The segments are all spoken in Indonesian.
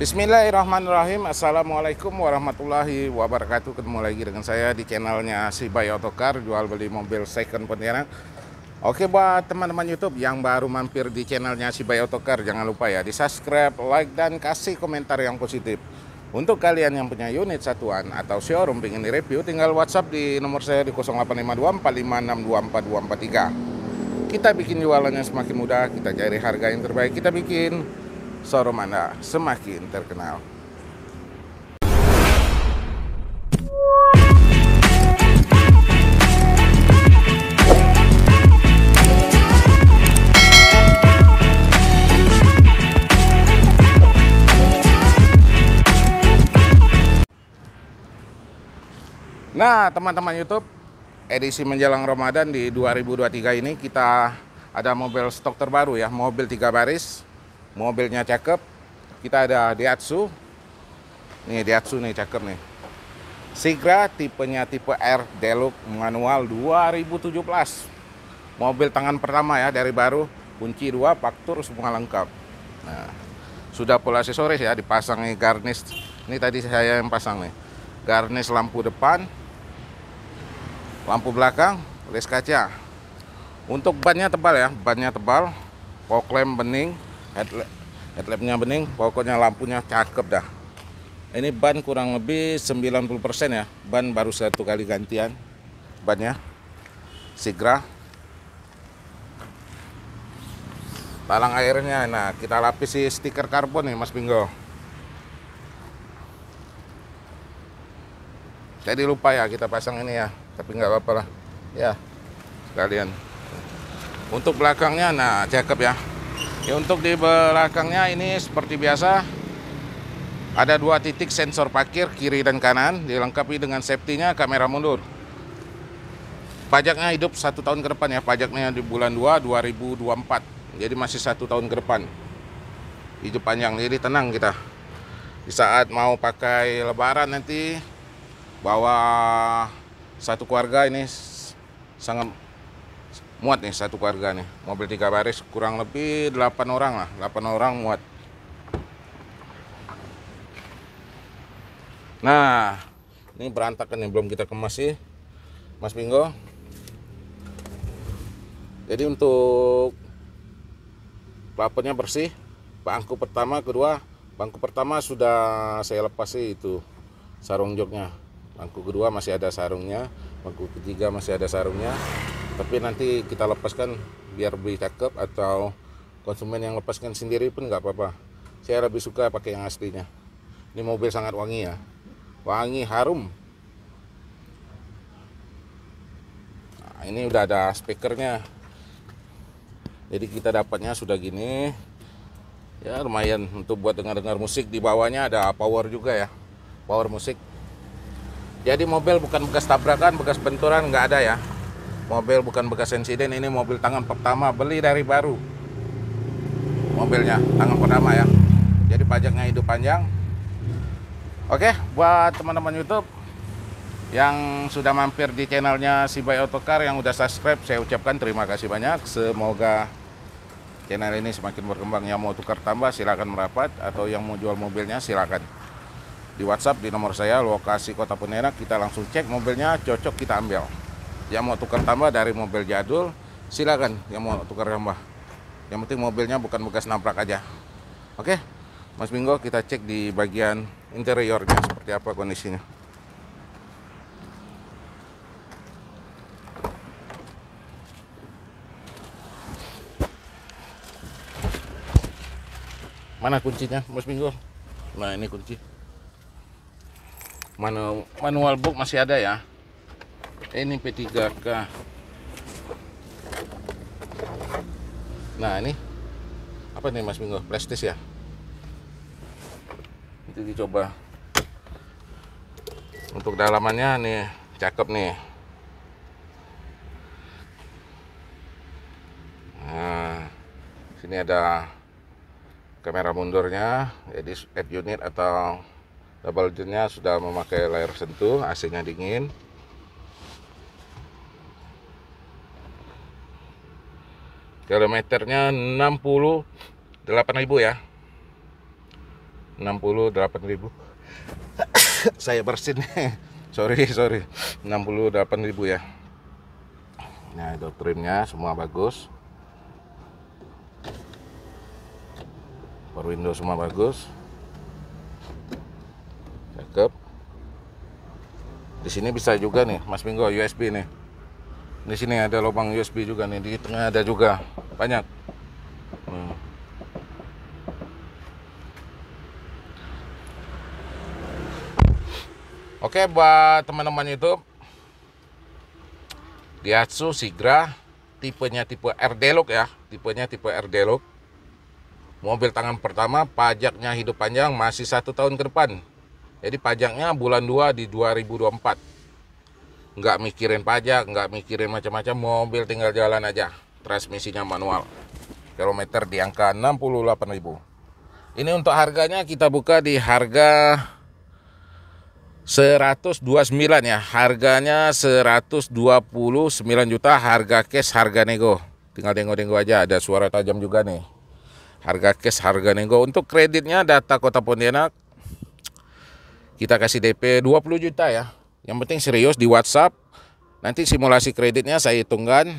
Bismillahirrahmanirrahim Assalamualaikum warahmatullahi wabarakatuh Ketemu lagi dengan saya di channelnya Sibai Otokar Jual beli mobil second Pontianak Oke buat teman-teman Youtube yang baru mampir di channelnya Sibai Otokar Jangan lupa ya di subscribe, like, dan kasih komentar yang positif Untuk kalian yang punya unit satuan atau showroom ingin direview Tinggal whatsapp di nomor saya di 0852 Kita bikin jualannya semakin mudah Kita cari harga yang terbaik Kita bikin Saromana semakin terkenal. Nah, teman-teman YouTube, edisi menjelang Ramadan di 2023 ini kita ada mobil stok terbaru ya, mobil tiga baris mobilnya cakep kita ada Daihatsu nih Daihatsu nih cakep nih Sigra tipenya tipe R Deluxe manual 2017 mobil tangan pertama ya dari baru kunci dua faktur semua lengkap nah sudah pola aksesoris ya dipasangi garnish ini tadi saya yang pasang nih garnish lampu depan lampu belakang list kaca untuk bannya tebal ya bannya tebal koklem bening headlamp headlampnya bening pokoknya lampunya cakep dah ini ban kurang lebih 90% ya ban baru satu kali gantian bannya Sigra talang airnya nah kita lapisi stiker karbon nih Mas Bingo jadi lupa ya kita pasang ini ya tapi nggak apa-apa lah ya sekalian untuk belakangnya nah cakep ya Ya, untuk di belakangnya ini seperti biasa ada dua titik sensor parkir kiri dan kanan dilengkapi dengan safety-nya kamera mundur. Pajaknya hidup satu tahun ke depan ya, pajaknya di bulan 2 2024. Jadi masih satu tahun ke depan. Hidup panjang, jadi tenang kita. Di saat mau pakai lebaran nanti bawa satu keluarga ini sangat muat nih satu keluarga nih mobil tiga baris kurang lebih delapan orang lah delapan orang muat nah ini berantakan nih belum kita kemas sih Mas Bingo jadi untuk plafonnya bersih bangku pertama kedua bangku pertama sudah saya lepas sih itu sarung joknya bangku kedua masih ada sarungnya bangku ketiga masih ada sarungnya tapi nanti kita lepaskan biar lebih cakep atau konsumen yang lepaskan sendiri pun nggak apa-apa saya lebih suka pakai yang aslinya ini mobil sangat wangi ya wangi harum nah, ini udah ada speakernya jadi kita dapatnya sudah gini ya lumayan untuk buat dengar-dengar musik di bawahnya ada power juga ya power musik jadi mobil bukan bekas tabrakan bekas benturan nggak ada ya mobil bukan bekas insiden ini mobil tangan pertama beli dari baru mobilnya tangan pertama ya jadi pajaknya hidup panjang oke buat teman-teman YouTube yang sudah mampir di channelnya si Bay Otokar yang udah subscribe saya ucapkan terima kasih banyak semoga channel ini semakin berkembang yang mau tukar tambah silahkan merapat atau yang mau jual mobilnya silahkan di WhatsApp di nomor saya lokasi Kota Penerak kita langsung cek mobilnya cocok kita ambil yang mau tukar tambah dari mobil jadul, silakan yang mau tukar tambah. Yang penting mobilnya bukan bekas nabrak aja. Oke, Mas Bingo kita cek di bagian interiornya seperti apa kondisinya. Mana kuncinya, Mas Bingo? Nah, ini kunci. manual book masih ada ya ini P3K nah ini apa nih Mas Minggu plastis ya itu dicoba untuk dalamannya nih cakep nih nah sini ada kamera mundurnya jadi head unit atau double unitnya sudah memakai layar sentuh AC nya dingin kilometernya 68.000 ya 68.000 saya bersin sorry sorry 68.000 ya nah itu trimnya semua bagus per window semua bagus cakep di sini bisa juga nih Mas Minggo USB nih di sini ada lubang USB juga nih di tengah ada juga banyak hmm. oke buat teman-teman YouTube Diatsu Sigra tipenya tipe R Deluxe ya tipenya tipe R Deluxe mobil tangan pertama pajaknya hidup panjang masih satu tahun ke depan jadi pajaknya bulan 2 di 2024 nggak mikirin pajak nggak mikirin macam-macam mobil tinggal jalan aja transmisinya manual kilometer di angka 68.000 ini untuk harganya kita buka di harga 129 ya harganya 129 juta harga cash harga nego tinggal nego-nego aja ada suara tajam juga nih harga cash harga nego untuk kreditnya data kota Pontianak kita kasih DP 20 juta ya yang penting serius di WhatsApp nanti simulasi kreditnya saya hitungkan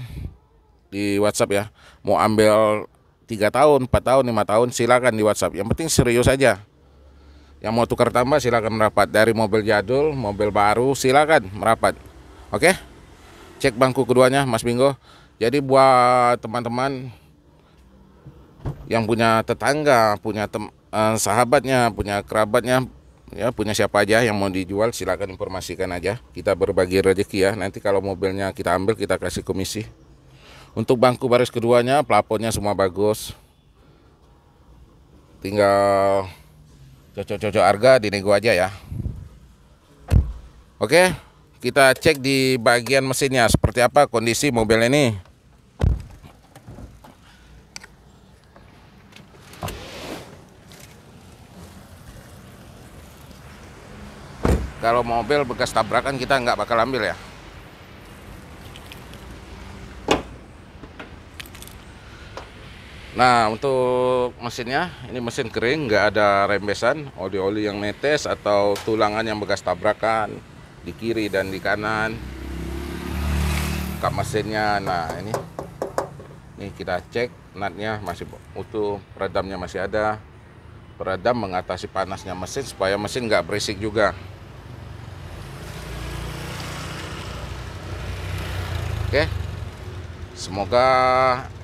di WhatsApp ya mau ambil tiga tahun, empat tahun, lima tahun silakan di WhatsApp. Yang penting serius aja. Yang mau tukar tambah silakan merapat dari mobil jadul, mobil baru silakan merapat. Oke? Cek bangku keduanya Mas Bingo. Jadi buat teman-teman yang punya tetangga, punya tem eh, sahabatnya, punya kerabatnya, ya punya siapa aja yang mau dijual silakan informasikan aja. Kita berbagi rezeki ya. Nanti kalau mobilnya kita ambil kita kasih komisi. Untuk bangku baris keduanya plafonnya semua bagus. Tinggal cocok-cocok harga dinego aja ya. Oke, kita cek di bagian mesinnya seperti apa kondisi mobil ini. Kalau mobil bekas tabrakan kita nggak bakal ambil ya. Nah untuk mesinnya, ini mesin kering, nggak ada rembesan, oli-oli yang netes atau tulangan yang bekas tabrakan di kiri dan di kanan. Kap mesinnya, nah ini, ini kita cek natnya masih utuh, peredamnya masih ada. Peredam mengatasi panasnya mesin supaya mesin nggak berisik juga. Oke, semoga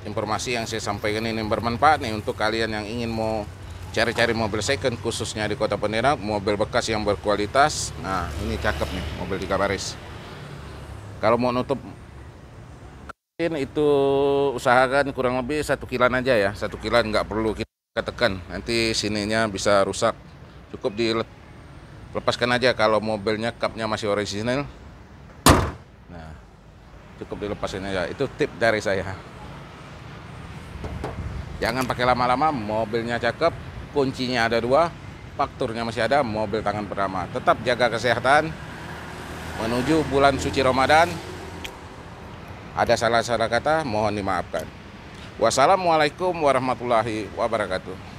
informasi yang saya sampaikan ini bermanfaat nih untuk kalian yang ingin mau cari-cari mobil second khususnya di kota Penira mobil bekas yang berkualitas nah ini cakep nih mobil tiga baris kalau mau nutup itu usahakan kurang lebih satu kilan aja ya satu kilan nggak perlu kita tekan nanti sininya bisa rusak cukup dilepaskan aja kalau mobilnya kapnya masih original. nah cukup dilepasin aja itu tip dari saya Jangan pakai lama-lama, mobilnya cakep, kuncinya ada dua, fakturnya masih ada, mobil tangan pertama. Tetap jaga kesehatan, menuju bulan suci Ramadan, ada salah-salah kata, mohon dimaafkan. Wassalamualaikum warahmatullahi wabarakatuh.